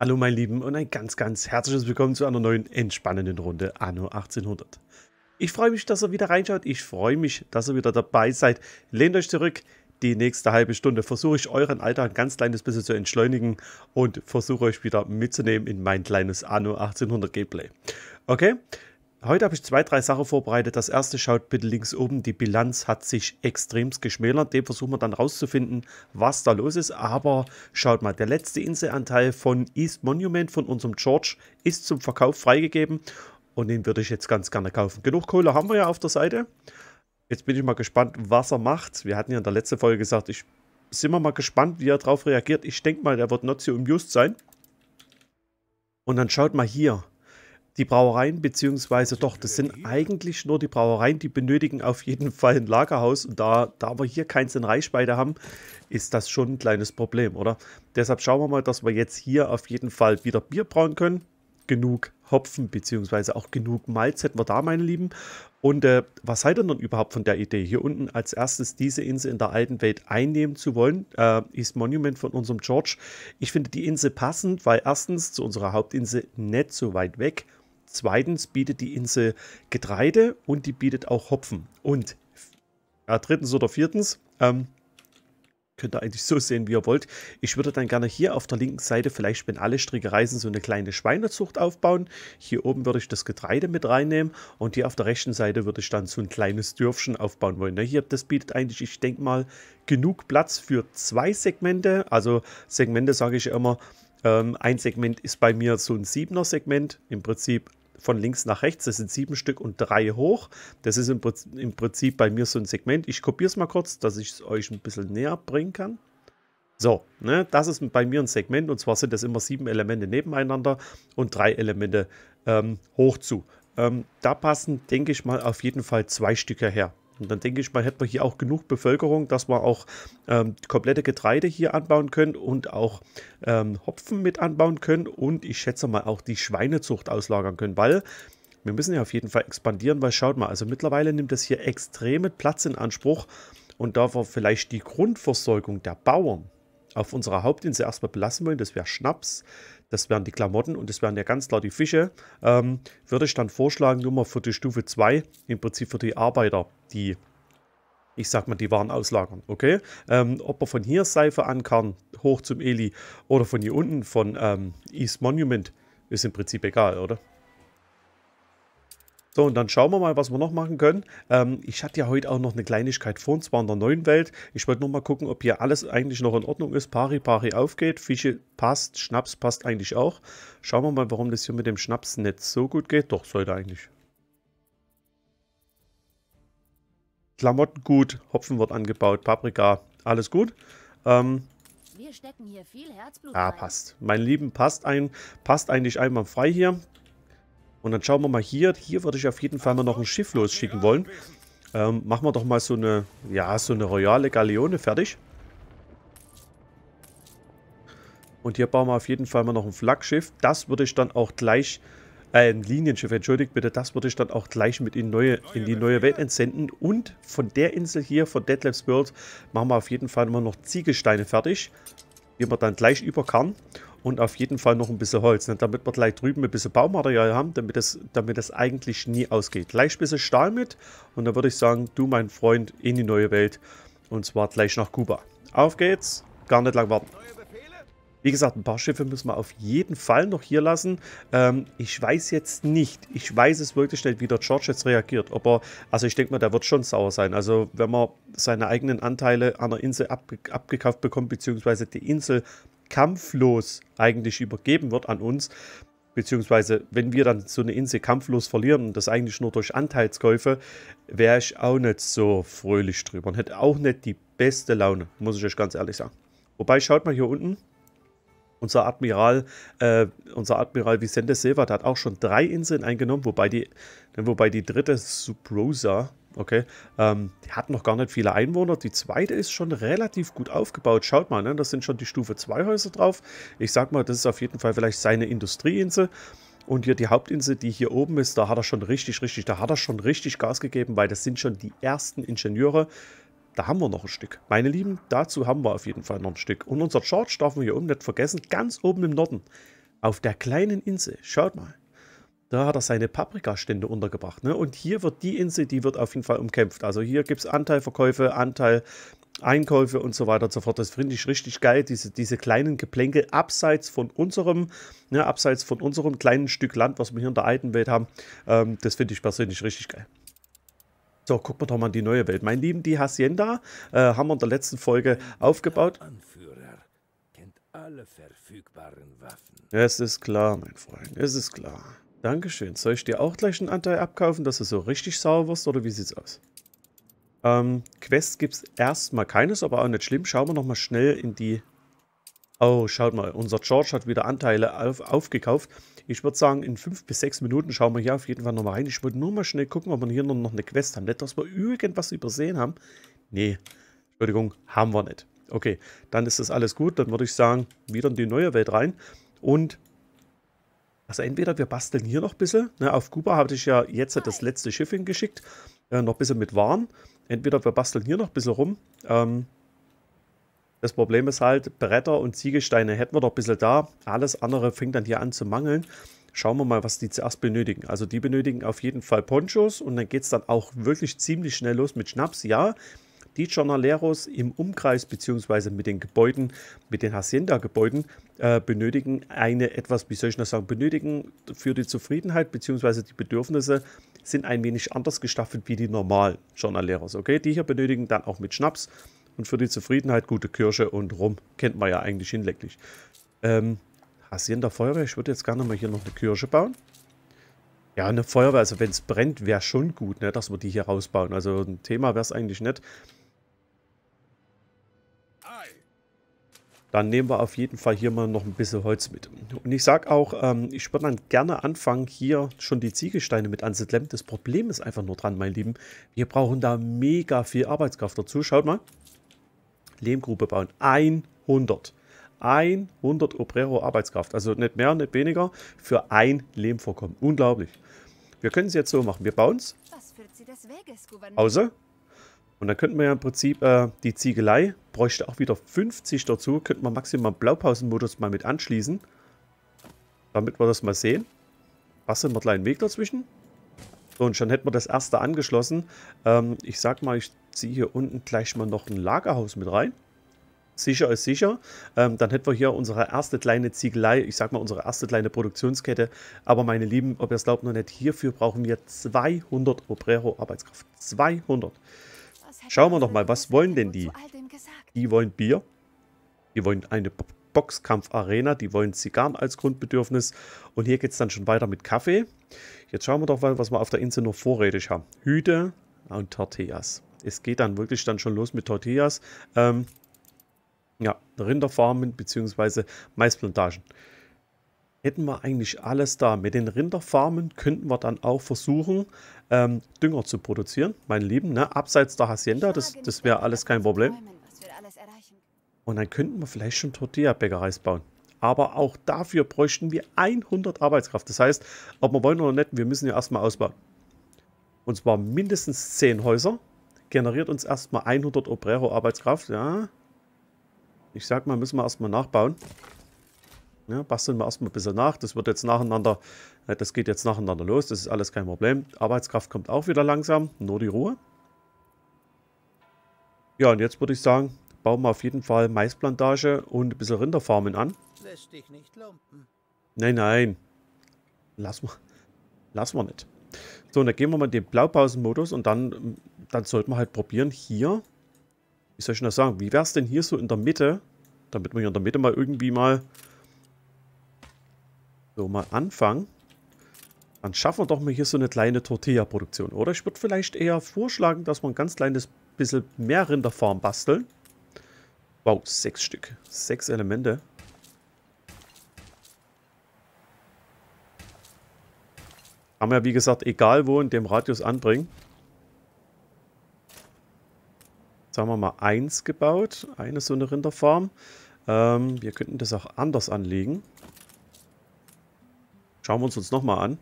Hallo mein Lieben und ein ganz ganz herzliches Willkommen zu einer neuen entspannenden Runde Anno 1800. Ich freue mich, dass ihr wieder reinschaut, ich freue mich, dass ihr wieder dabei seid. Lehnt euch zurück, die nächste halbe Stunde versuche ich euren Alltag ein ganz kleines bisschen zu entschleunigen und versuche euch wieder mitzunehmen in mein kleines Anno 1800 Gameplay. Okay, Heute habe ich zwei, drei Sachen vorbereitet. Das erste schaut bitte links oben. Die Bilanz hat sich extremst geschmälert. Dem versuchen wir dann rauszufinden, was da los ist. Aber schaut mal, der letzte Inselanteil von East Monument von unserem George ist zum Verkauf freigegeben. Und den würde ich jetzt ganz gerne kaufen. Genug Kohle haben wir ja auf der Seite. Jetzt bin ich mal gespannt, was er macht. Wir hatten ja in der letzten Folge gesagt, ich sind wir mal gespannt, wie er darauf reagiert. Ich denke mal, der wird not so amused sein. Und dann schaut mal hier die Brauereien, beziehungsweise doch, das sind eigentlich nur die Brauereien, die benötigen auf jeden Fall ein Lagerhaus. Und da, da wir hier keins in Reichweite haben, ist das schon ein kleines Problem, oder? Deshalb schauen wir mal, dass wir jetzt hier auf jeden Fall wieder Bier brauen können. Genug Hopfen, beziehungsweise auch genug Malz hätten wir da, meine Lieben. Und äh, was haltet ihr denn überhaupt von der Idee, hier unten als erstes diese Insel in der alten Welt einnehmen zu wollen? Äh, East Monument von unserem George. Ich finde die Insel passend, weil erstens zu unserer Hauptinsel nicht so weit weg Zweitens bietet die Insel Getreide und die bietet auch Hopfen. Und ja, drittens oder viertens, ähm, könnt ihr eigentlich so sehen, wie ihr wollt. Ich würde dann gerne hier auf der linken Seite, vielleicht wenn alle Stricke reisen, so eine kleine Schweinezucht aufbauen. Hier oben würde ich das Getreide mit reinnehmen und hier auf der rechten Seite würde ich dann so ein kleines Dürfchen aufbauen wollen. Ne, hier, das bietet eigentlich, ich denke mal, genug Platz für zwei Segmente. Also Segmente sage ich immer, ähm, ein Segment ist bei mir so ein 7er Segment, im Prinzip von links nach rechts. Das sind sieben Stück und drei hoch. Das ist im Prinzip bei mir so ein Segment. Ich kopiere es mal kurz, dass ich es euch ein bisschen näher bringen kann. So, ne, das ist bei mir ein Segment und zwar sind das immer sieben Elemente nebeneinander und drei Elemente ähm, hoch zu. Ähm, da passen, denke ich mal, auf jeden Fall zwei Stücke her. Und dann denke ich mal, hätten wir hier auch genug Bevölkerung, dass wir auch ähm, komplette Getreide hier anbauen können und auch ähm, Hopfen mit anbauen können und ich schätze mal auch die Schweinezucht auslagern können, weil wir müssen ja auf jeden Fall expandieren, weil schaut mal, also mittlerweile nimmt das hier extreme Platz in Anspruch und da wir vielleicht die Grundversorgung der Bauern auf unserer Hauptinsel erstmal belassen wollen, das wäre Schnaps, das wären die Klamotten und das wären ja ganz klar die Fische, ähm, würde ich dann vorschlagen, nur mal für die Stufe 2, im Prinzip für die Arbeiter, die ich sag mal, die Waren auslagern, okay? Ähm, ob man von hier Seife ankarren, hoch zum Eli, oder von hier unten, von ähm, East Monument, ist im Prinzip egal, oder? So, und dann schauen wir mal, was wir noch machen können. Ähm, ich hatte ja heute auch noch eine Kleinigkeit vor, und zwar in der neuen Welt. Ich wollte nochmal gucken, ob hier alles eigentlich noch in Ordnung ist. Pari, Pari aufgeht, Fische passt, Schnaps passt eigentlich auch. Schauen wir mal, warum das hier mit dem Schnaps nicht so gut geht. Doch, sollte eigentlich. Klamotten gut, Hopfen wird angebaut, Paprika, alles gut. Ähm, ah, passt. Mein Lieben, passt ein, passt eigentlich einmal frei hier. Und dann schauen wir mal hier. Hier würde ich auf jeden Fall mal noch ein Schiff losschicken wollen. Ähm, machen wir doch mal so eine, ja, so eine royale Galeone fertig. Und hier bauen wir auf jeden Fall mal noch ein Flaggschiff. Das würde ich dann auch gleich, äh, ein Linienschiff, entschuldigt bitte, das würde ich dann auch gleich mit in, neue, in die neue Welt entsenden. Und von der Insel hier, von Deadlabs World, machen wir auf jeden Fall mal noch Ziegelsteine fertig, die wir dann gleich über kann und auf jeden Fall noch ein bisschen Holz, ne? damit wir gleich drüben ein bisschen Baumaterial haben, damit das, damit das eigentlich nie ausgeht. Gleich ein bisschen Stahl mit und dann würde ich sagen, du mein Freund in die neue Welt und zwar gleich nach Kuba. Auf geht's, gar nicht lang warten. Wie gesagt, ein paar Schiffe müssen wir auf jeden Fall noch hier lassen. Ähm, ich weiß jetzt nicht, ich weiß es wirklich nicht, wie der George jetzt reagiert. Ob er, also ich denke mal, der wird schon sauer sein. Also wenn man seine eigenen Anteile an der Insel abge abgekauft bekommt, beziehungsweise die Insel kampflos eigentlich übergeben wird an uns, beziehungsweise wenn wir dann so eine Insel kampflos verlieren und das eigentlich nur durch Anteilskäufe, wäre ich auch nicht so fröhlich drüber und hätte auch nicht die beste Laune, muss ich euch ganz ehrlich sagen. Wobei, schaut mal hier unten, unser Admiral, äh, unser Admiral Vicente Silva, der hat auch schon drei Inseln eingenommen, wobei die, wobei die dritte Subrosa, Okay. Ähm, die hat noch gar nicht viele Einwohner. Die zweite ist schon relativ gut aufgebaut. Schaut mal, ne? das sind schon die Stufe 2 Häuser drauf. Ich sag mal, das ist auf jeden Fall vielleicht seine Industrieinsel. Und hier die Hauptinsel, die hier oben ist, da hat er schon richtig, richtig, da hat er schon richtig Gas gegeben, weil das sind schon die ersten Ingenieure. Da haben wir noch ein Stück. Meine Lieben, dazu haben wir auf jeden Fall noch ein Stück. Und unser Charge darf man hier oben nicht vergessen, ganz oben im Norden. Auf der kleinen Insel. Schaut mal. Da hat er seine Paprikastände untergebracht. Ne? Und hier wird die Insel, die wird auf jeden Fall umkämpft. Also hier gibt es Anteilverkäufe, Anteil Einkäufe und so weiter und so fort. Das finde ich richtig geil, diese, diese kleinen Geplänkel abseits von unserem, ne, abseits von unserem kleinen Stück Land, was wir hier in der alten Welt haben. Ähm, das finde ich persönlich richtig geil. So, gucken wir doch mal in die neue Welt. Mein Lieben, die Hacienda äh, haben wir in der letzten Folge aufgebaut. Es ist klar, mein Freund, es ist klar. Dankeschön. Soll ich dir auch gleich einen Anteil abkaufen, dass du so richtig sauer wirst oder wie sieht's aus? Ähm, Quest gibt's erstmal keines, aber auch nicht schlimm. Schauen wir nochmal schnell in die... Oh, schaut mal, unser George hat wieder Anteile auf, aufgekauft. Ich würde sagen, in fünf bis sechs Minuten schauen wir hier auf jeden Fall nochmal rein. Ich wollte nur mal schnell gucken, ob wir hier noch eine Quest haben. Nicht, dass wir irgendwas übersehen haben. Nee, Entschuldigung, haben wir nicht. Okay, dann ist das alles gut. Dann würde ich sagen, wieder in die neue Welt rein. Und also entweder wir basteln hier noch ein bisschen. Ne, auf Kuba hatte ich ja jetzt das letzte Schiff hingeschickt. Äh, noch ein bisschen mit Waren. Entweder wir basteln hier noch ein bisschen rum. Ähm, das Problem ist halt, Bretter und Ziegelsteine hätten wir doch ein bisschen da. Alles andere fängt dann hier an zu mangeln. Schauen wir mal, was die zuerst benötigen. Also die benötigen auf jeden Fall Ponchos und dann geht es dann auch wirklich ziemlich schnell los mit Schnaps. Ja, die Jornaleros im Umkreis bzw. mit den Gebäuden, mit den Hacienda-Gebäuden äh, benötigen eine etwas, wie soll ich noch sagen, benötigen für die Zufriedenheit bzw. die Bedürfnisse sind ein wenig anders gestaffelt wie die normalen Jornaleros. Okay, die hier benötigen dann auch mit Schnaps und für die Zufriedenheit gute Kirsche und Rum. Kennt man ja eigentlich hinlecklich. Ähm, Hacienda Feuerwehr, ich würde jetzt gerne mal hier noch eine Kirsche bauen. Ja, eine Feuerwehr, also wenn es brennt, wäre schon gut, ne, dass wir die hier rausbauen. Also ein Thema wäre es eigentlich nicht. dann nehmen wir auf jeden Fall hier mal noch ein bisschen Holz mit. Und ich sage auch, ähm, ich würde dann gerne anfangen, hier schon die Ziegelsteine mit anzuklemmen. Das Problem ist einfach nur dran, mein Lieben. Wir brauchen da mega viel Arbeitskraft dazu. Schaut mal. Lehmgrube bauen. 100. 100 Obrero Arbeitskraft. Also nicht mehr, nicht weniger für ein Lehmvorkommen. Unglaublich. Wir können es jetzt so machen. Wir bauen es. Außer und dann könnten wir ja im Prinzip äh, die Ziegelei, bräuchte auch wieder 50 dazu, könnten wir maximal Blaupausenmodus mal mit anschließen. Damit wir das mal sehen. Basteln wir einen kleinen Weg dazwischen. So, und schon hätten wir das erste angeschlossen. Ähm, ich sag mal, ich ziehe hier unten gleich mal noch ein Lagerhaus mit rein. Sicher ist sicher. Ähm, dann hätten wir hier unsere erste kleine Ziegelei, ich sag mal unsere erste kleine Produktionskette. Aber meine Lieben, ob ihr es glaubt oder nicht, hierfür brauchen wir 200 Obrero Arbeitskraft. 200. 200. Schauen wir doch mal, was wollen denn die? Die wollen Bier. Die wollen eine Boxkampfarena. Die wollen Zigarren als Grundbedürfnis. Und hier geht es dann schon weiter mit Kaffee. Jetzt schauen wir doch mal, was wir auf der Insel noch vorrätig haben. Hüte und Tortillas. Es geht dann wirklich dann schon los mit Tortillas. Ähm, ja, Rinderfarmen bzw. Maisplantagen hätten wir eigentlich alles da. Mit den Rinderfarmen könnten wir dann auch versuchen, ähm, Dünger zu produzieren, meine Lieben, ne? abseits der Hacienda, das, das wäre alles kein Problem. Und dann könnten wir vielleicht schon Tortilla-Bäckereis bauen. Aber auch dafür bräuchten wir 100 Arbeitskraft. Das heißt, ob wir wollen oder nicht, wir müssen ja erstmal ausbauen. Und zwar mindestens 10 Häuser. Generiert uns erstmal 100 Obrero-Arbeitskraft. Ja. Ich sag mal, müssen wir erstmal nachbauen. Ja, basteln wir erstmal ein bisschen nach. Das wird jetzt nacheinander, äh, das geht jetzt nacheinander los. Das ist alles kein Problem. Arbeitskraft kommt auch wieder langsam. Nur die Ruhe. Ja, und jetzt würde ich sagen, bauen wir auf jeden Fall Maisplantage und ein bisschen Rinderfarmen an. Lässt dich nicht lumpen. Nein, nein. Lass mal. Lass mal nicht. So, und dann gehen wir mal in den Blaupausenmodus und dann, dann sollten wir halt probieren, hier, wie soll ich denn das sagen, wie wäre es denn hier so in der Mitte, damit wir hier in der Mitte mal irgendwie mal so mal anfangen, dann schaffen wir doch mal hier so eine kleine Tortilla-Produktion. Oder ich würde vielleicht eher vorschlagen, dass wir ein ganz kleines bisschen mehr Rinderfarm basteln. Wow, sechs Stück. Sechs Elemente. Kann man ja, wie gesagt, egal wo in dem Radius anbringen. Jetzt haben wir mal eins gebaut. Eine so eine Rinderfarm. Ähm, wir könnten das auch anders anlegen. Schauen wir uns uns nochmal an.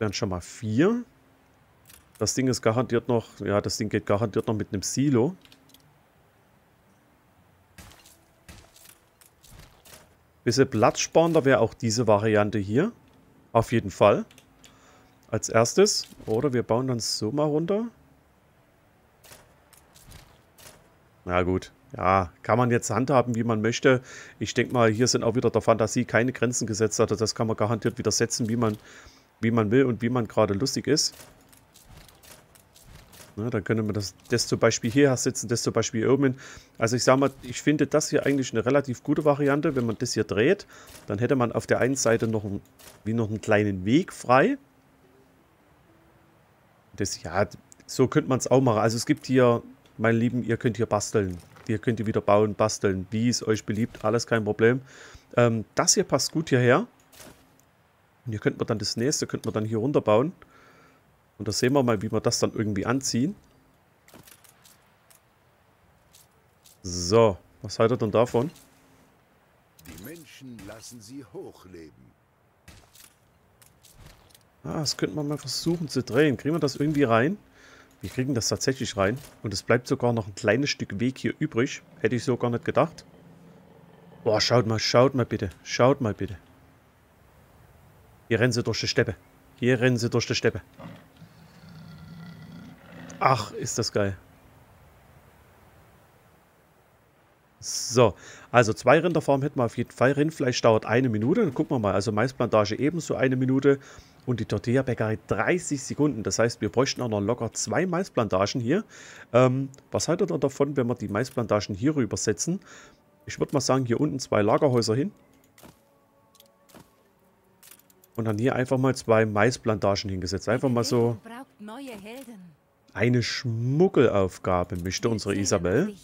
Wären schon mal vier. Das Ding ist garantiert noch, ja, das Ding geht garantiert noch mit einem Silo. Bisschen Platz platzsparender wäre auch diese Variante hier. Auf jeden Fall. Als erstes. Oder wir bauen dann so mal runter. Na gut ja, kann man jetzt handhaben, wie man möchte. Ich denke mal, hier sind auch wieder der Fantasie keine Grenzen gesetzt. Also das kann man garantiert wieder setzen, wie man, wie man will und wie man gerade lustig ist. Ne, dann könnte man das, das zum Beispiel hierher setzen, das zum Beispiel hier oben. hin. Also ich sage mal, ich finde das hier eigentlich eine relativ gute Variante. Wenn man das hier dreht, dann hätte man auf der einen Seite noch, ein, wie noch einen kleinen Weg frei. Das, ja, so könnte man es auch machen. Also es gibt hier meine Lieben, ihr könnt hier basteln. Ihr könnt hier wieder bauen, basteln, wie es euch beliebt, alles kein Problem. Ähm, das hier passt gut hierher. Und hier könnten wir dann das nächste, könnten wir dann hier runterbauen. Und da sehen wir mal, wie wir das dann irgendwie anziehen. So, was haltet ihr denn davon? Die Menschen lassen sie hochleben. Ah, das könnte man mal versuchen zu drehen. Kriegen wir das irgendwie rein? Wir kriegen das tatsächlich rein. Und es bleibt sogar noch ein kleines Stück Weg hier übrig. Hätte ich so gar nicht gedacht. Boah, schaut mal, schaut mal bitte. Schaut mal bitte. Hier rennen sie durch die Steppe. Hier rennen sie durch die Steppe. Ach, ist das geil. So, also zwei Rinderfarmen hätten wir auf jeden Fall. Rindfleisch dauert eine Minute. Dann gucken wir mal. Also Maisplantage ebenso eine Minute und die Tortilla-Bäckerei 30 Sekunden. Das heißt, wir bräuchten auch noch locker zwei Maisplantagen hier. Ähm, was haltet ihr davon, wenn wir die Maisplantagen hier rüber setzen? Ich würde mal sagen, hier unten zwei Lagerhäuser hin. Und dann hier einfach mal zwei Maisplantagen hingesetzt. Einfach mal so eine Schmuggelaufgabe, mischte unsere Isabel.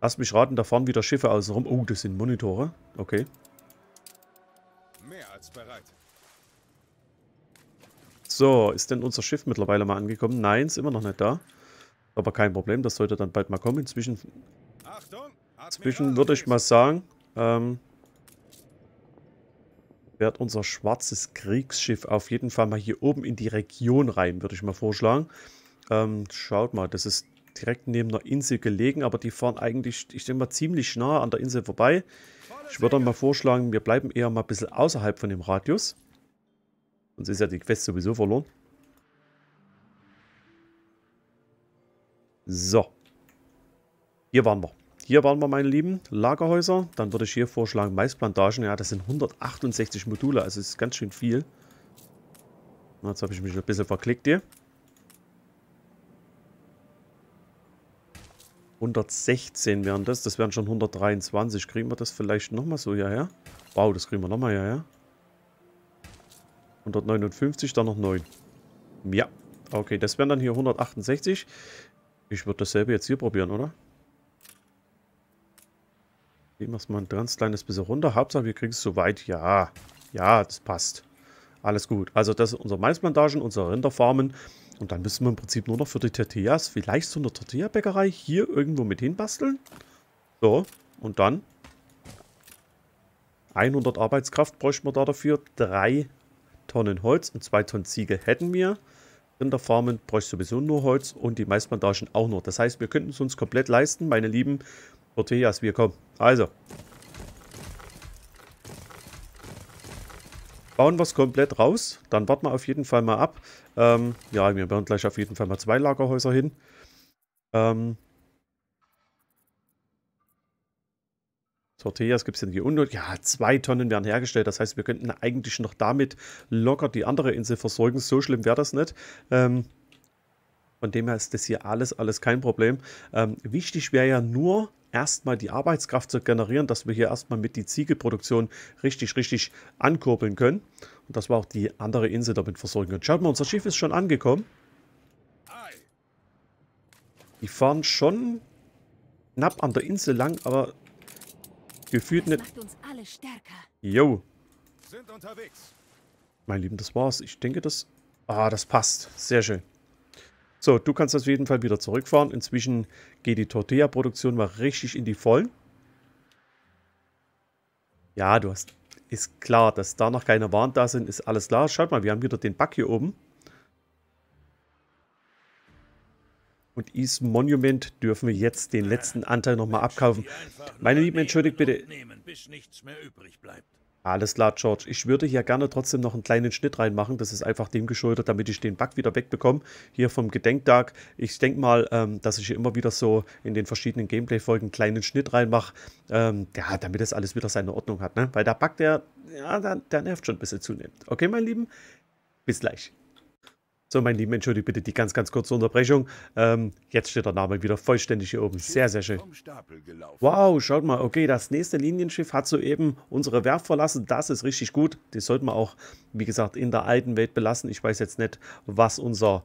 Lass mich raten, da fahren wieder Schiffe außen rum. Oh, das sind Monitore. Okay. Mehr als bereit. So, ist denn unser Schiff mittlerweile mal angekommen? Nein, ist immer noch nicht da. Aber kein Problem, das sollte dann bald mal kommen. Inzwischen, inzwischen würde ich mal sagen, ähm, wird unser schwarzes Kriegsschiff auf jeden Fall mal hier oben in die Region rein, würde ich mal vorschlagen. Ähm, schaut mal, das ist direkt neben der Insel gelegen, aber die fahren eigentlich, ich denke mal, ziemlich nah an der Insel vorbei. Ich würde mal vorschlagen, wir bleiben eher mal ein bisschen außerhalb von dem Radius. Sonst ist ja die Quest sowieso verloren. So. Hier waren wir. Hier waren wir, meine Lieben. Lagerhäuser. Dann würde ich hier vorschlagen, Maisplantagen. Ja, das sind 168 Module. Also ist ganz schön viel. Jetzt habe ich mich ein bisschen verklickt hier. 116 wären das. Das wären schon 123. Kriegen wir das vielleicht nochmal so hierher? Wow, das kriegen wir nochmal hierher. 159, dann noch 9. Ja, okay, das wären dann hier 168. Ich würde dasselbe jetzt hier probieren, oder? Gehen wir es mal ein ganz kleines bisschen runter. Hauptsache, wir kriegen es soweit. Ja, ja, das passt. Alles gut. Also das sind unsere Maisplantagen, unsere Rinderfarmen. Und dann müssen wir im Prinzip nur noch für die Tortillas, vielleicht so eine Tortilla-Bäckerei, hier irgendwo mit hinbasteln. So, und dann 100 Arbeitskraft bräuchten wir da dafür. Drei Tonnen Holz und 2 Tonnen Ziegel hätten wir. Rinderfarmen bräuchte sowieso nur Holz und die Maismontagen auch nur. Das heißt, wir könnten es uns komplett leisten, meine lieben Orteas, wir kommen. Also. Bauen wir es komplett raus. Dann warten wir auf jeden Fall mal ab. Ähm, ja, wir bauen gleich auf jeden Fall mal zwei Lagerhäuser hin. Ähm, Tortillas gibt es denn hier unnötig? Ja, zwei Tonnen werden hergestellt. Das heißt, wir könnten eigentlich noch damit locker die andere Insel versorgen. So schlimm wäre das nicht. Ähm, von dem her ist das hier alles, alles kein Problem. Ähm, wichtig wäre ja nur, erstmal die Arbeitskraft zu generieren, dass wir hier erstmal mit die Ziegelproduktion richtig, richtig ankurbeln können. Und dass wir auch die andere Insel damit versorgen können. Schaut mal, unser Schiff ist schon angekommen. Die fahren schon knapp an der Insel lang, aber gefühlt eine... Jo. Mein Lieben, das war's. Ich denke, das... Ah, das passt. Sehr schön. So, du kannst auf jeden Fall wieder zurückfahren. Inzwischen geht die Tortilla-Produktion mal richtig in die Vollen. Ja, du hast... Ist klar, dass da noch keine Waren da sind, ist alles klar. Schaut mal, wir haben wieder den Bug hier oben. und East Monument dürfen wir jetzt den letzten Anteil nochmal abkaufen. Meine Lieben, entschuldigt bitte. Alles klar, George. Ich würde hier gerne trotzdem noch einen kleinen Schnitt reinmachen. Das ist einfach dem geschuldet, damit ich den Bug wieder wegbekomme. Hier vom Gedenktag. Ich denke mal, ähm, dass ich hier immer wieder so in den verschiedenen Gameplay-Folgen einen kleinen Schnitt reinmache. Ähm, ja, damit das alles wieder seine Ordnung hat. Ne? Weil der Bug, der, ja, der, der nervt schon ein bisschen zunehmend. Okay, meine Lieben? Bis gleich. So, mein Lieben, entschuldige bitte die ganz, ganz kurze Unterbrechung. Ähm, jetzt steht der Name wieder vollständig hier oben. Sehr, sehr schön. Wow, schaut mal. Okay, das nächste Linienschiff hat soeben unsere Werft verlassen. Das ist richtig gut. Das sollten wir auch, wie gesagt, in der alten Welt belassen. Ich weiß jetzt nicht, was unser...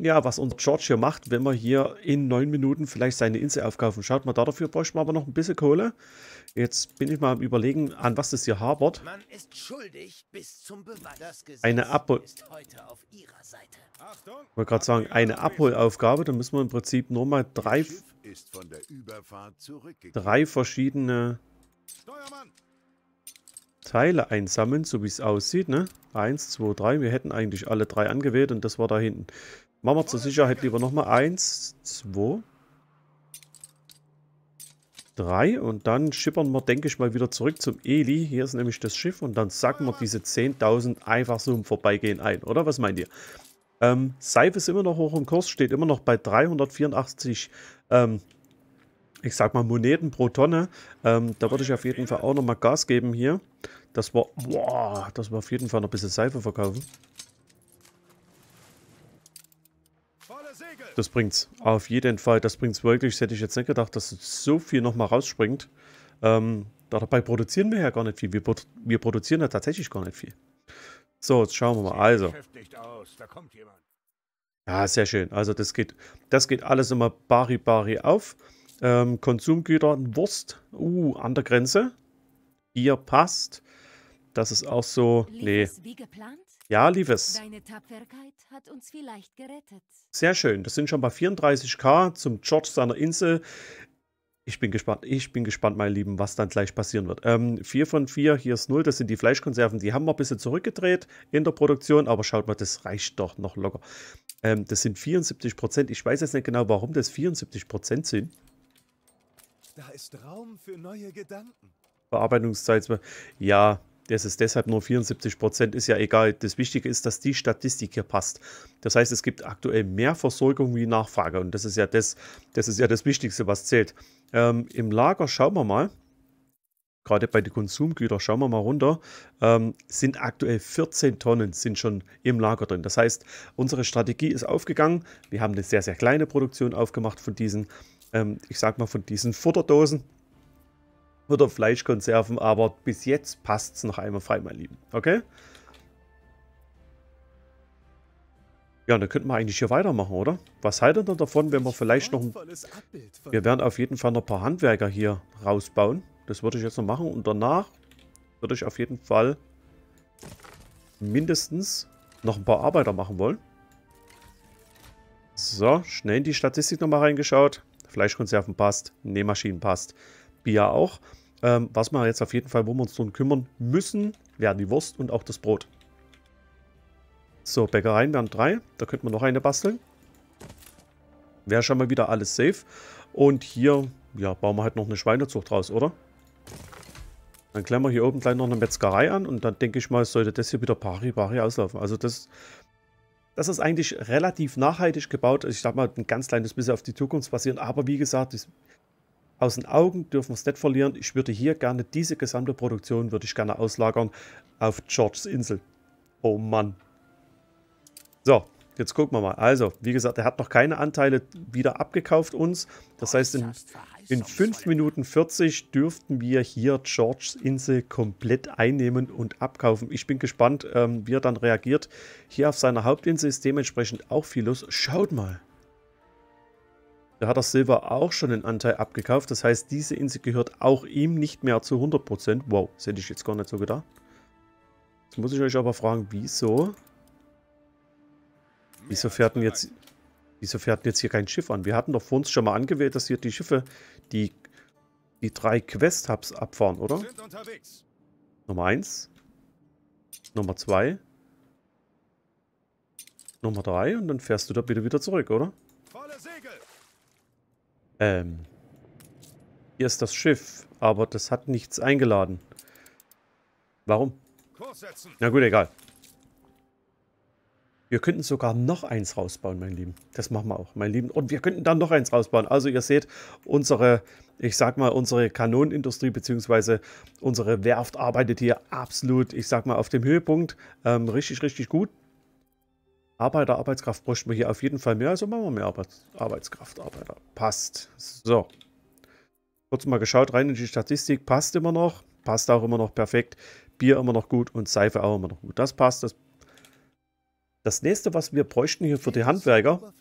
Ja, was unser George hier macht, wenn wir hier in neun Minuten vielleicht seine Insel aufkaufen. Schaut mal, dafür bräuchten wir aber noch ein bisschen Kohle. Jetzt bin ich mal am überlegen, an was das hier hapert. Eine Abhol... Ist heute auf ihrer Seite. Ich wollte gerade sagen, eine Abholaufgabe, da müssen wir im Prinzip nur mal drei, drei verschiedene Teile einsammeln, so wie es aussieht. Ne? Eins, zwei, drei. Wir hätten eigentlich alle drei angewählt und das war da hinten. Machen wir zur Sicherheit lieber nochmal eins, zwei, drei. Und dann schippern wir, denke ich mal, wieder zurück zum Eli. Hier ist nämlich das Schiff und dann sacken wir diese 10.000 einfach so im Vorbeigehen ein, oder? Was meint ihr? Ähm, Seif ist immer noch hoch im Kurs, steht immer noch bei 384 ähm, ich sag mal, Moneten pro Tonne. Ähm, da würde ich auf jeden Fall auch nochmal Gas geben hier. Das war, boah, das war auf jeden Fall noch ein bisschen Seife verkaufen. Das bringt's. Auf jeden Fall, das bringt's wirklich. Das hätte ich jetzt nicht gedacht, dass so viel nochmal rausspringt. Ähm, dabei produzieren wir ja gar nicht viel. Wir, wir produzieren ja tatsächlich gar nicht viel. So, jetzt schauen wir mal. Also. Ja, sehr schön. Also das geht, das geht alles immer bari bari auf. Ähm, Konsumgüter, Wurst, uh, an der Grenze. Bier passt. Das ist auch so, nee. Ja, lief es. Sehr schön. Das sind schon bei 34k zum George seiner Insel. Ich bin gespannt, ich bin gespannt, meine Lieben, was dann gleich passieren wird. Ähm, 4 von 4, hier ist 0, das sind die Fleischkonserven, die haben wir ein bisschen zurückgedreht in der Produktion, aber schaut mal, das reicht doch noch locker. Ähm, das sind 74 Prozent, ich weiß jetzt nicht genau, warum das 74 Prozent sind. Da ist Raum für neue Gedanken. Bearbeitungszeit, ja, das ist deshalb nur 74 Prozent, ist ja egal. Das Wichtige ist, dass die Statistik hier passt. Das heißt, es gibt aktuell mehr Versorgung wie Nachfrage. Und das ist ja das, das, ist ja das Wichtigste, was zählt. Ähm, Im Lager schauen wir mal. Gerade bei den Konsumgütern, schauen wir mal runter, ähm, sind aktuell 14 Tonnen sind schon im Lager drin. Das heißt, unsere Strategie ist aufgegangen. Wir haben eine sehr, sehr kleine Produktion aufgemacht von diesen, ähm, ich sag mal, von diesen Futterdosen oder Fleischkonserven, aber bis jetzt passt es noch einmal frei, mein Lieben. Okay? Ja, dann könnten wir eigentlich hier weitermachen, oder? Was haltet ihr davon, wenn wir vielleicht noch... Ein... Wir werden auf jeden Fall noch ein paar Handwerker hier rausbauen. Das würde ich jetzt noch machen. Und danach würde ich auf jeden Fall mindestens noch ein paar Arbeiter machen wollen. So, schnell in die Statistik nochmal reingeschaut. Fleischkonserven passt, Nähmaschinen passt. Bier auch. Ähm, was wir jetzt auf jeden Fall, wo wir uns drum kümmern müssen, werden die Wurst und auch das Brot. So, Bäckereien wären drei. Da könnten wir noch eine basteln. Wäre schon mal wieder alles safe. Und hier, ja, bauen wir halt noch eine Schweinezucht raus, oder? Dann klemmen wir hier oben gleich noch eine Metzgerei an und dann denke ich mal, sollte das hier wieder pari pari auslaufen. Also das, das ist eigentlich relativ nachhaltig gebaut. Also ich sag mal, ein ganz kleines bisschen auf die Zukunft basieren. Aber wie gesagt, das, aus den Augen dürfen wir es nicht verlieren. Ich würde hier gerne diese gesamte Produktion würde ich gerne auslagern auf Georges Insel. Oh Mann. So, jetzt gucken wir mal. Also, wie gesagt, er hat noch keine Anteile wieder abgekauft uns. Das heißt, in, in 5 Minuten 40 dürften wir hier Georges Insel komplett einnehmen und abkaufen. Ich bin gespannt, ähm, wie er dann reagiert. Hier auf seiner Hauptinsel ist dementsprechend auch viel los. Schaut mal. Da hat das Silber auch schon einen Anteil abgekauft. Das heißt, diese Insel gehört auch ihm nicht mehr zu 100%. Wow, das hätte ich jetzt gar nicht so gedacht. Jetzt muss ich euch aber fragen, wieso? Wieso fährt denn jetzt... Wieso fährt denn jetzt hier kein Schiff an? Wir hatten doch vor uns schon mal angewählt, dass hier die Schiffe die, die drei Quest-Hubs abfahren, oder? Nummer 1. Nummer 2. Nummer 3 und dann fährst du da bitte wieder zurück, oder? Volle Segel. Ähm, hier ist das Schiff, aber das hat nichts eingeladen. Warum? Na gut, egal. Wir könnten sogar noch eins rausbauen, mein Lieben. Das machen wir auch, mein Lieben. Und wir könnten dann noch eins rausbauen. Also ihr seht, unsere, ich sag mal, unsere Kanonenindustrie bzw. unsere Werft arbeitet hier absolut, ich sag mal, auf dem Höhepunkt. Ähm, richtig, richtig gut. Arbeiter, Arbeitskraft bräuchten wir hier auf jeden Fall mehr, also machen wir mehr Arbeits Arbeitskraft, Arbeiter. Passt. So. Kurz mal geschaut, rein in die Statistik, passt immer noch. Passt auch immer noch perfekt. Bier immer noch gut und Seife auch immer noch gut. Das passt. Das, das nächste, was wir bräuchten hier für die Handwerker,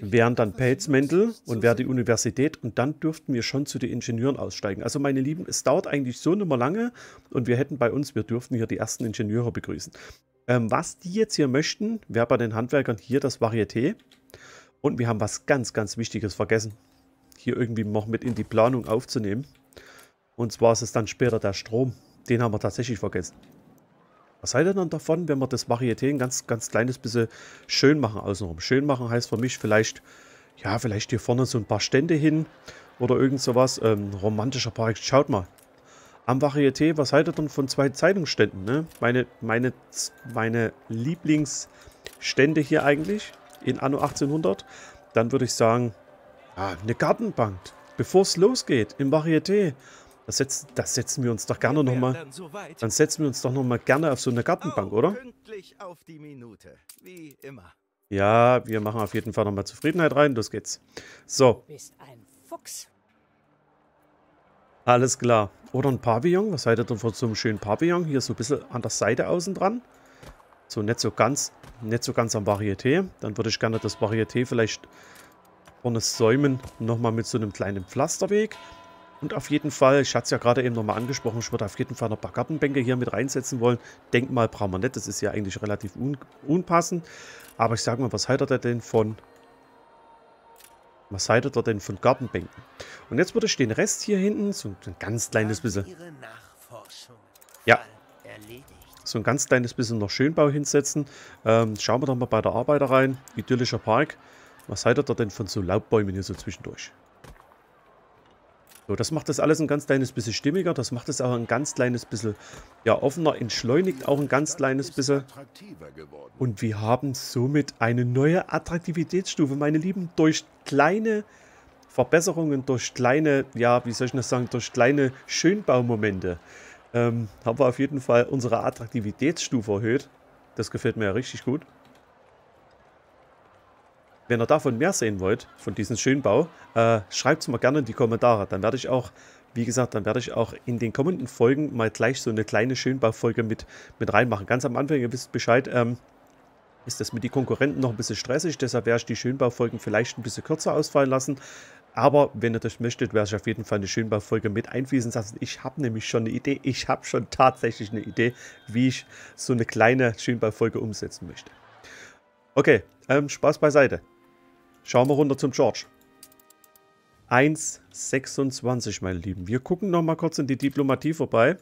wären dann Pelzmäntel und wäre die Universität. Und dann dürften wir schon zu den Ingenieuren aussteigen. Also meine Lieben, es dauert eigentlich so nicht mehr lange und wir hätten bei uns, wir dürften hier die ersten Ingenieure begrüßen. Ähm, was die jetzt hier möchten, wäre bei den Handwerkern hier das Varieté. Und wir haben was ganz, ganz Wichtiges vergessen, hier irgendwie noch mit in die Planung aufzunehmen. Und zwar ist es dann später der Strom. Den haben wir tatsächlich vergessen. Was seid ihr dann davon, wenn wir das Varieté ein ganz, ganz kleines bisschen schön machen außenrum? Schön machen heißt für mich vielleicht, ja, vielleicht hier vorne so ein paar Stände hin oder irgend sowas. Ähm, romantischer Park. Schaut mal, am Varieté, was haltet ihr von zwei Zeitungsständen, ne? Meine, meine, meine Lieblingsstände hier eigentlich in Anno 1800. Dann würde ich sagen, ah, eine Gartenbank, bevor es losgeht, im Varieté. Das, setz, das setzen wir uns doch gerne nochmal. Dann, setzen wir uns doch nochmal gerne auf so eine Gartenbank, oh, oder? Minute, ja, wir machen auf jeden Fall nochmal Zufriedenheit rein. Los geht's. So. Alles klar. Oder ein Pavillon. Was haltet ihr denn von so einem schönen Pavillon? Hier so ein bisschen an der Seite außen dran. So nicht so ganz, nicht so ganz am Varieté. Dann würde ich gerne das Varieté vielleicht vorne säumen. Nochmal mit so einem kleinen Pflasterweg. Und auf jeden Fall, ich hatte es ja gerade eben nochmal angesprochen, ich würde auf jeden Fall noch ein paar Gartenbänke hier mit reinsetzen wollen. Denkmal brauchen wir nicht, das ist ja eigentlich relativ un unpassend. Aber ich sage mal, was haltet ihr denn von was haltet ihr denn von Gartenbänken? Und jetzt würde ich den Rest hier hinten, so ein ganz kleines bisschen... Ja. So ein ganz kleines bisschen noch Schönbau hinsetzen. Ähm, schauen wir doch mal bei der Arbeiter rein. Idyllischer Park. Was haltet ihr denn von so Laubbäumen hier so zwischendurch? So, das macht das alles ein ganz kleines bisschen stimmiger. Das macht es auch ein ganz kleines bisschen ja, offener, entschleunigt auch ein ganz kleines bisschen. Und wir haben somit eine neue Attraktivitätsstufe, meine Lieben, durch kleine Verbesserungen, durch kleine, ja, wie soll ich das sagen, durch kleine Schönbaumomente ähm, haben wir auf jeden Fall unsere Attraktivitätsstufe erhöht. Das gefällt mir ja richtig gut. Wenn ihr davon mehr sehen wollt, von diesem Schönbau, äh, schreibt es mal gerne in die Kommentare. Dann werde ich auch, wie gesagt, dann werde ich auch in den kommenden Folgen mal gleich so eine kleine Schönbaufolge mit, mit reinmachen. Ganz am Anfang, ihr wisst Bescheid, ähm, ist das mit den Konkurrenten noch ein bisschen stressig. Deshalb werde ich die Schönbaufolgen vielleicht ein bisschen kürzer ausfallen lassen. Aber wenn ihr das möchtet, werde ich auf jeden Fall eine Schönbaufolge mit einfließen lassen. Ich habe nämlich schon eine Idee. Ich habe schon tatsächlich eine Idee, wie ich so eine kleine Schönbaufolge umsetzen möchte. Okay, ähm, Spaß beiseite. Schauen wir runter zum George. 1,26, meine Lieben. Wir gucken nochmal kurz in die Diplomatie vorbei.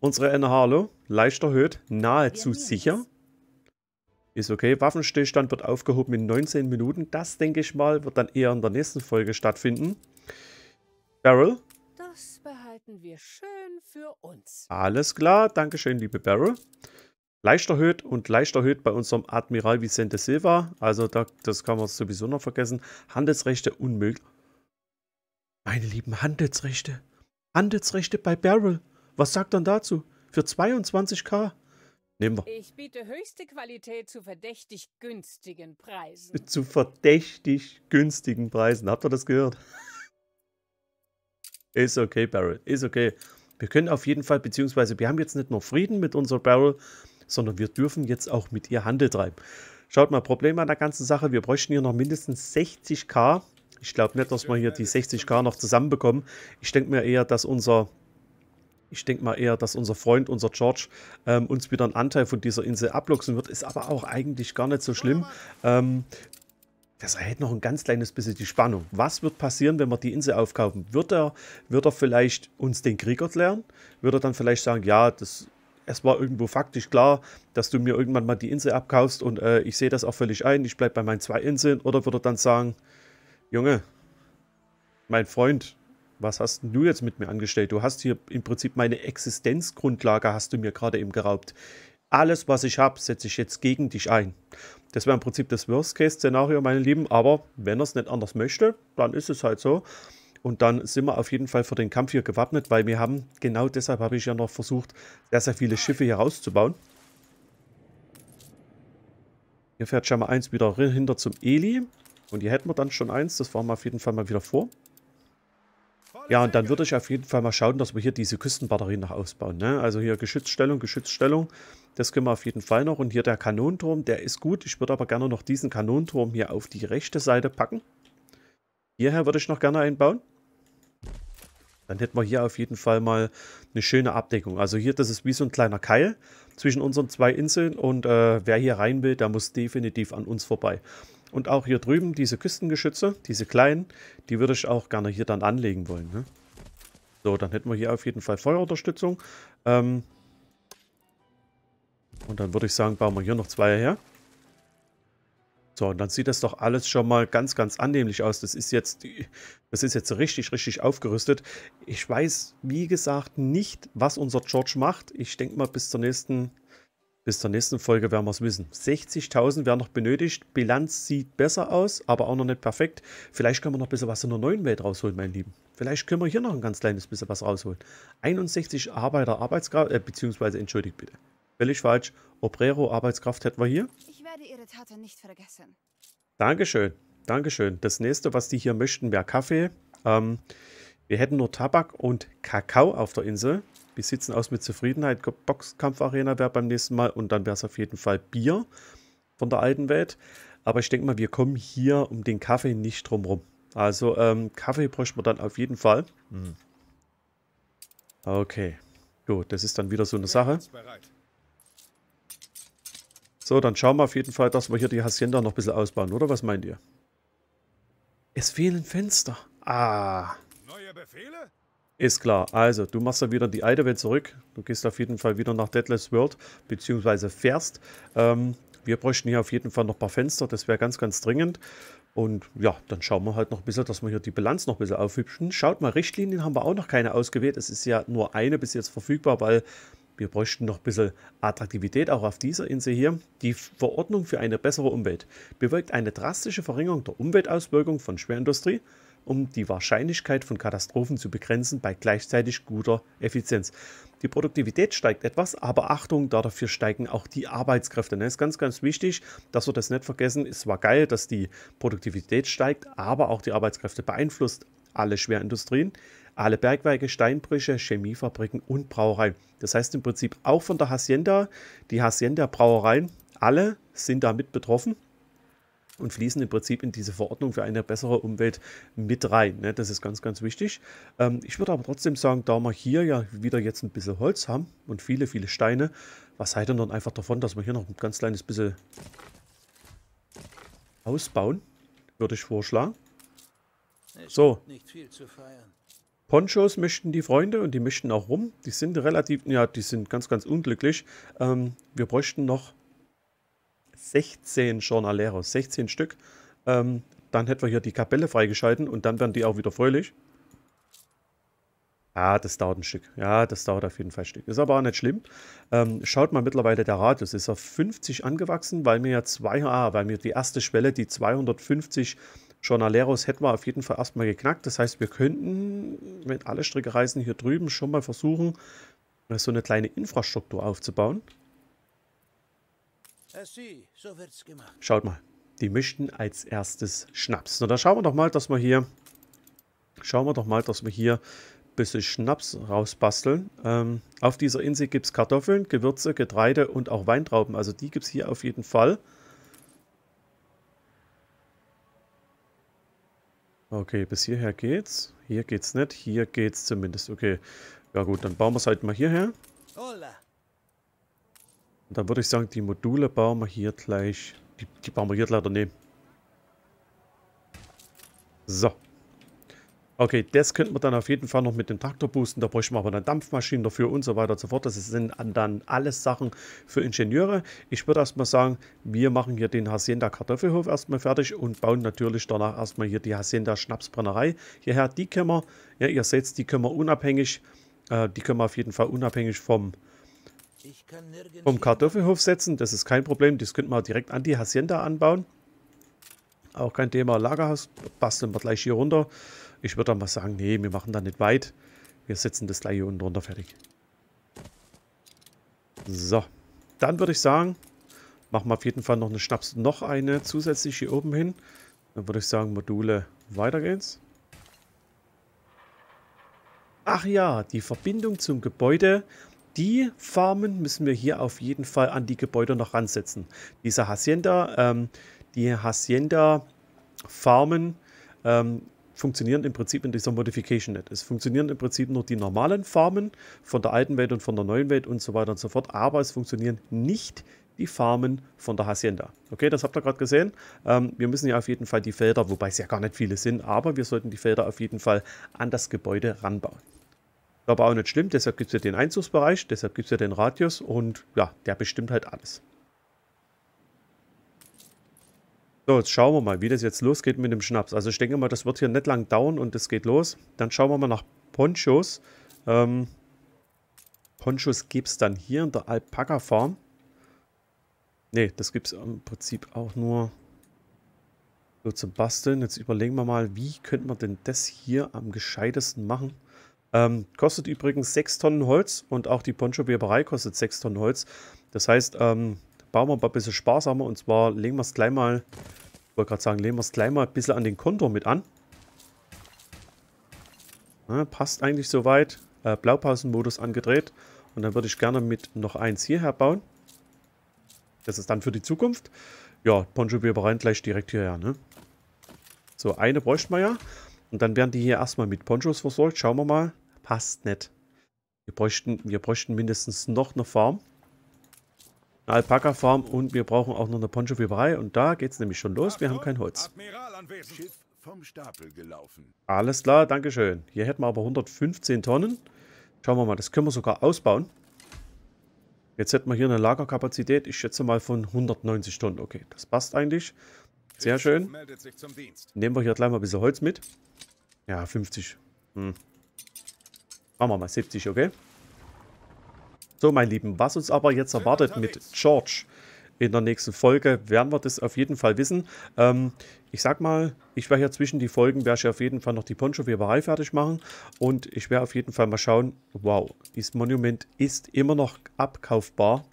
Unsere Enhalo, leicht erhöht, nahezu sicher. Ist okay. Waffenstillstand wird aufgehoben in 19 Minuten. Das, denke ich mal, wird dann eher in der nächsten Folge stattfinden. Barrel. Das behalten wir schön für uns. Alles klar. Dankeschön, liebe Barrel. Leicht erhöht und leicht erhöht bei unserem Admiral Vicente Silva. Also da, das kann man sowieso noch vergessen. Handelsrechte unmöglich. Meine lieben Handelsrechte. Handelsrechte bei Barrel. Was sagt dann dazu? Für 22k? Nehmen wir. Ich biete höchste Qualität zu verdächtig günstigen Preisen. Zu verdächtig günstigen Preisen. Habt ihr das gehört? Ist okay, Barrel. Ist okay. Wir können auf jeden Fall, beziehungsweise wir haben jetzt nicht nur Frieden mit unserer Barrel, sondern wir dürfen jetzt auch mit ihr Handel treiben. Schaut mal, Problem an der ganzen Sache, wir bräuchten hier noch mindestens 60k. Ich glaube nicht, dass wir hier die 60k noch zusammenbekommen. Ich denke mir eher, dass unser ich denke mal eher, dass unser Freund, unser George, ähm, uns wieder einen Anteil von dieser Insel abluchsen wird. Ist aber auch eigentlich gar nicht so schlimm. Ähm, das erhält noch ein ganz kleines bisschen die Spannung. Was wird passieren, wenn wir die Insel aufkaufen? Wird er, wird er vielleicht uns den Krieg erklären? Wird er dann vielleicht sagen, ja, das es war irgendwo faktisch klar, dass du mir irgendwann mal die Insel abkaufst und äh, ich sehe das auch völlig ein, ich bleibe bei meinen zwei Inseln oder würde dann sagen, Junge, mein Freund, was hast denn du jetzt mit mir angestellt? Du hast hier im Prinzip meine Existenzgrundlage hast du mir gerade eben geraubt. Alles, was ich habe, setze ich jetzt gegen dich ein. Das wäre im Prinzip das Worst-Case-Szenario, meine Lieben, aber wenn er es nicht anders möchte, dann ist es halt so. Und dann sind wir auf jeden Fall für den Kampf hier gewappnet, weil wir haben, genau deshalb habe ich ja noch versucht, sehr, sehr viele Schiffe hier rauszubauen. Hier fährt Jammer eins wieder hinter zum Eli. Und hier hätten wir dann schon eins. Das fahren wir auf jeden Fall mal wieder vor. Ja, und dann würde ich auf jeden Fall mal schauen, dass wir hier diese Küstenbatterien noch ausbauen. Ne? Also hier Geschützstellung, Geschützstellung. Das können wir auf jeden Fall noch. Und hier der Kanonenturm, der ist gut. Ich würde aber gerne noch diesen Kanonenturm hier auf die rechte Seite packen. Hierher würde ich noch gerne einbauen. Dann hätten wir hier auf jeden Fall mal eine schöne Abdeckung. Also hier, das ist wie so ein kleiner Keil zwischen unseren zwei Inseln und äh, wer hier rein will, der muss definitiv an uns vorbei. Und auch hier drüben diese Küstengeschütze, diese kleinen, die würde ich auch gerne hier dann anlegen wollen. Ne? So, dann hätten wir hier auf jeden Fall Feuerunterstützung. Ähm und dann würde ich sagen, bauen wir hier noch zwei her. So, und dann sieht das doch alles schon mal ganz, ganz annehmlich aus. Das ist jetzt, das ist jetzt richtig, richtig aufgerüstet. Ich weiß, wie gesagt, nicht, was unser George macht. Ich denke mal, bis zur nächsten, bis zur nächsten Folge werden wir es wissen. 60.000 wären noch benötigt. Bilanz sieht besser aus, aber auch noch nicht perfekt. Vielleicht können wir noch ein bisschen was in der neuen Welt rausholen, meine Lieben. Vielleicht können wir hier noch ein ganz kleines bisschen was rausholen. 61 Arbeiter Arbeitskraft, äh, beziehungsweise, entschuldigt bitte. Völlig falsch. Obrero Arbeitskraft hätten wir hier werde Ihre Taten nicht vergessen. Dankeschön. Dankeschön. Das nächste, was die hier möchten, wäre Kaffee. Ähm, wir hätten nur Tabak und Kakao auf der Insel. Wir sitzen aus mit Zufriedenheit. Boxkampfarena wäre beim nächsten Mal und dann wäre es auf jeden Fall Bier von der alten Welt. Aber ich denke mal, wir kommen hier um den Kaffee nicht drum rum. Also ähm, Kaffee bräuchten wir dann auf jeden Fall. Mhm. Okay. Gut, das ist dann wieder so eine Sache. Bereit. So, dann schauen wir auf jeden Fall, dass wir hier die Hacienda noch ein bisschen ausbauen, oder? Was meint ihr? Es fehlen Fenster. Ah. Neue Befehle? Ist klar. Also, du machst dann wieder die alte Welt zurück. Du gehst auf jeden Fall wieder nach Deadless World, beziehungsweise fährst. Ähm, wir bräuchten hier auf jeden Fall noch ein paar Fenster. Das wäre ganz, ganz dringend. Und ja, dann schauen wir halt noch ein bisschen, dass wir hier die Bilanz noch ein bisschen aufhübschen. Schaut mal, Richtlinien haben wir auch noch keine ausgewählt. Es ist ja nur eine bis jetzt verfügbar, weil wir bräuchten noch ein bisschen Attraktivität auch auf dieser Insel hier. Die Verordnung für eine bessere Umwelt bewirkt eine drastische Verringerung der Umweltauswirkung von Schwerindustrie, um die Wahrscheinlichkeit von Katastrophen zu begrenzen bei gleichzeitig guter Effizienz. Die Produktivität steigt etwas, aber Achtung, dafür steigen auch die Arbeitskräfte. Das ne? ist ganz, ganz wichtig, dass wir das nicht vergessen. Ist zwar geil, dass die Produktivität steigt, aber auch die Arbeitskräfte beeinflusst alle Schwerindustrien alle Bergwerke, Steinbrüche, Chemiefabriken und Brauereien. Das heißt im Prinzip auch von der Hacienda, die Hacienda-Brauereien, alle sind damit betroffen und fließen im Prinzip in diese Verordnung für eine bessere Umwelt mit rein. Ne? Das ist ganz, ganz wichtig. Ähm, ich würde aber trotzdem sagen, da wir hier ja wieder jetzt ein bisschen Holz haben und viele, viele Steine, was halten dann einfach davon, dass wir hier noch ein ganz kleines bisschen ausbauen, würde ich vorschlagen. so. Nicht viel zu feiern. Ponchos möchten die Freunde und die möchten auch rum. Die sind relativ, ja, die sind ganz, ganz unglücklich. Ähm, wir bräuchten noch 16 Journaleros, 16 Stück. Ähm, dann hätten wir hier die Kapelle freigeschalten und dann wären die auch wieder fröhlich. Ah, das dauert ein Stück. Ja, das dauert auf jeden Fall ein Stück. Ist aber auch nicht schlimm. Ähm, schaut mal mittlerweile der Radius. Ist auf 50 angewachsen, weil mir ja zwei, ah, weil mir die erste Schwelle die 250 Journaleros hätten wir auf jeden Fall erstmal geknackt. Das heißt, wir könnten, mit alle Stricke reißen, hier drüben schon mal versuchen, äh, so eine kleine Infrastruktur aufzubauen. Schaut mal, die mischten als erstes Schnaps. So, dann schauen wir doch mal, dass wir hier, schauen wir doch mal, dass wir hier ein bisschen Schnaps rausbasteln. Ähm, auf dieser Insel gibt es Kartoffeln, Gewürze, Getreide und auch Weintrauben. Also die gibt es hier auf jeden Fall. Okay, bis hierher geht's. Hier geht's nicht, hier geht's zumindest. Okay, ja gut, dann bauen wir es halt mal hierher. Und dann würde ich sagen, die Module bauen wir hier gleich. Die, die bauen wir hier gleich daneben. So. Okay, das könnte man dann auf jeden Fall noch mit dem Traktor boosten. Da bräuchte man aber eine Dampfmaschine dafür und so weiter und so fort. Das sind dann alles Sachen für Ingenieure. Ich würde erstmal sagen, wir machen hier den Hacienda Kartoffelhof erstmal fertig und bauen natürlich danach erstmal hier die Hacienda Schnapsbrennerei hierher. Die können wir, ja, ihr seht, die können wir unabhängig, äh, die können wir auf jeden Fall unabhängig vom, vom Kartoffelhof setzen. Das ist kein Problem. Das könnte man direkt an die Hacienda anbauen. Auch kein Thema. Lagerhaus basteln wir gleich hier runter. Ich würde dann mal sagen, nee, wir machen da nicht weit. Wir setzen das gleich hier unten drunter fertig. So, dann würde ich sagen, machen wir auf jeden Fall noch eine Schnaps, noch eine zusätzlich hier oben hin. Dann würde ich sagen, Module, weiter geht's. Ach ja, die Verbindung zum Gebäude, die Farmen müssen wir hier auf jeden Fall an die Gebäude noch ransetzen. Diese Hacienda, ähm, die Hacienda Farmen ähm, funktionieren im Prinzip in dieser Modification nicht. Es funktionieren im Prinzip nur die normalen Farmen von der alten Welt und von der neuen Welt und so weiter und so fort, aber es funktionieren nicht die Farmen von der Hacienda. Okay, das habt ihr gerade gesehen. Ähm, wir müssen ja auf jeden Fall die Felder, wobei es ja gar nicht viele sind, aber wir sollten die Felder auf jeden Fall an das Gebäude ranbauen. Aber auch nicht schlimm, deshalb gibt es ja den Einzugsbereich, deshalb gibt es ja den Radius und ja, der bestimmt halt alles. So, jetzt schauen wir mal, wie das jetzt losgeht mit dem Schnaps. Also ich denke mal, das wird hier nicht lang dauern und es geht los. Dann schauen wir mal nach Ponchos. Ähm, Ponchos gibt es dann hier in der Alpaka Farm. Ne, das gibt es im Prinzip auch nur so zum Basteln. Jetzt überlegen wir mal, wie könnte man denn das hier am gescheitesten machen. Ähm, kostet übrigens 6 Tonnen Holz und auch die Poncho-Weberei kostet 6 Tonnen Holz. Das heißt, ähm, bauen wir mal ein bisschen sparsamer. Und zwar legen wir es gleich mal, ich wollte gerade sagen, legen wir es gleich mal ein bisschen an den Kontor mit an. Ja, passt eigentlich soweit. Äh, Blaupausenmodus angedreht. Und dann würde ich gerne mit noch eins hierher bauen. Das ist dann für die Zukunft. Ja, Poncho Webereien gleich direkt hierher, ne? So, eine bräuchten wir ja. Und dann werden die hier erstmal mit Ponchos versorgt. Schauen wir mal. Passt nicht. Wir bräuchten, wir bräuchten mindestens noch eine Farm eine Alpaka-Farm und wir brauchen auch noch eine Poncho-Weberei. Und da geht es nämlich schon los. Wir haben kein Holz. Alles klar, Dankeschön. Hier hätten wir aber 115 Tonnen. Schauen wir mal, das können wir sogar ausbauen. Jetzt hätten wir hier eine Lagerkapazität, ich schätze mal von 190 Tonnen. Okay, das passt eigentlich. Sehr schön. Nehmen wir hier gleich mal ein bisschen Holz mit. Ja, 50. Hm. Machen wir mal 70, okay? So, mein Lieben, was uns aber jetzt erwartet mit George in der nächsten Folge, werden wir das auf jeden Fall wissen. Ähm, ich sag mal, ich werde ja zwischen die Folgen, werde ich auf jeden Fall noch die Poncho-Weberei fertig machen und ich werde auf jeden Fall mal schauen, wow, dieses Monument ist immer noch abkaufbar.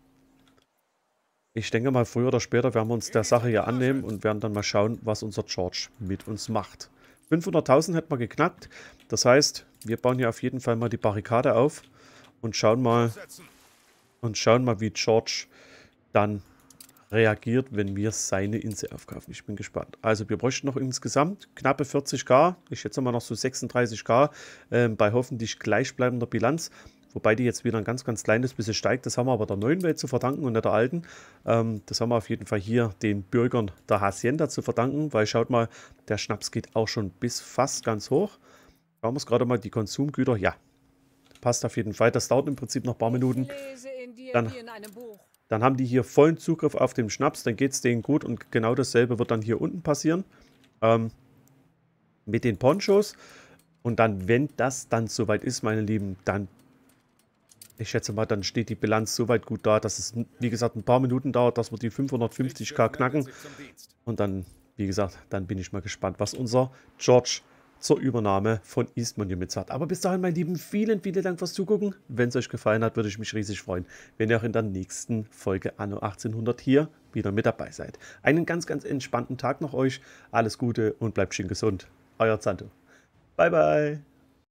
Ich denke mal, früher oder später werden wir uns der Sache hier annehmen und werden dann mal schauen, was unser George mit uns macht. 500.000 hätten wir geknackt. Das heißt, wir bauen hier auf jeden Fall mal die Barrikade auf und schauen mal, und schauen mal, wie George dann reagiert, wenn wir seine Insel aufkaufen. Ich bin gespannt. Also wir bräuchten noch insgesamt knappe 40k. Ich schätze mal noch so 36k äh, bei hoffentlich gleichbleibender Bilanz. Wobei die jetzt wieder ein ganz, ganz kleines bisschen steigt. Das haben wir aber der neuen Welt zu verdanken und nicht der alten. Ähm, das haben wir auf jeden Fall hier den Bürgern der Hacienda zu verdanken. Weil schaut mal, der Schnaps geht auch schon bis fast ganz hoch. Schauen wir uns gerade mal die Konsumgüter. Ja, passt auf jeden Fall. Das dauert im Prinzip noch ein paar Minuten. Dann, dann haben die hier vollen Zugriff auf den Schnaps, dann geht es denen gut und genau dasselbe wird dann hier unten passieren. Ähm, mit den Ponchos. Und dann, wenn das dann soweit ist, meine Lieben, dann, ich schätze mal, dann steht die Bilanz soweit gut da, dass es, wie gesagt, ein paar Minuten dauert, dass wir die 550k knacken. Und dann, wie gesagt, dann bin ich mal gespannt, was unser George zur Übernahme von Eastman Jumitsat. Aber bis dahin, meine Lieben, vielen, vielen Dank fürs Zugucken. Wenn es euch gefallen hat, würde ich mich riesig freuen, wenn ihr auch in der nächsten Folge Anno 1800 hier wieder mit dabei seid. Einen ganz, ganz entspannten Tag noch euch. Alles Gute und bleibt schön gesund. Euer Zanto. Bye, bye.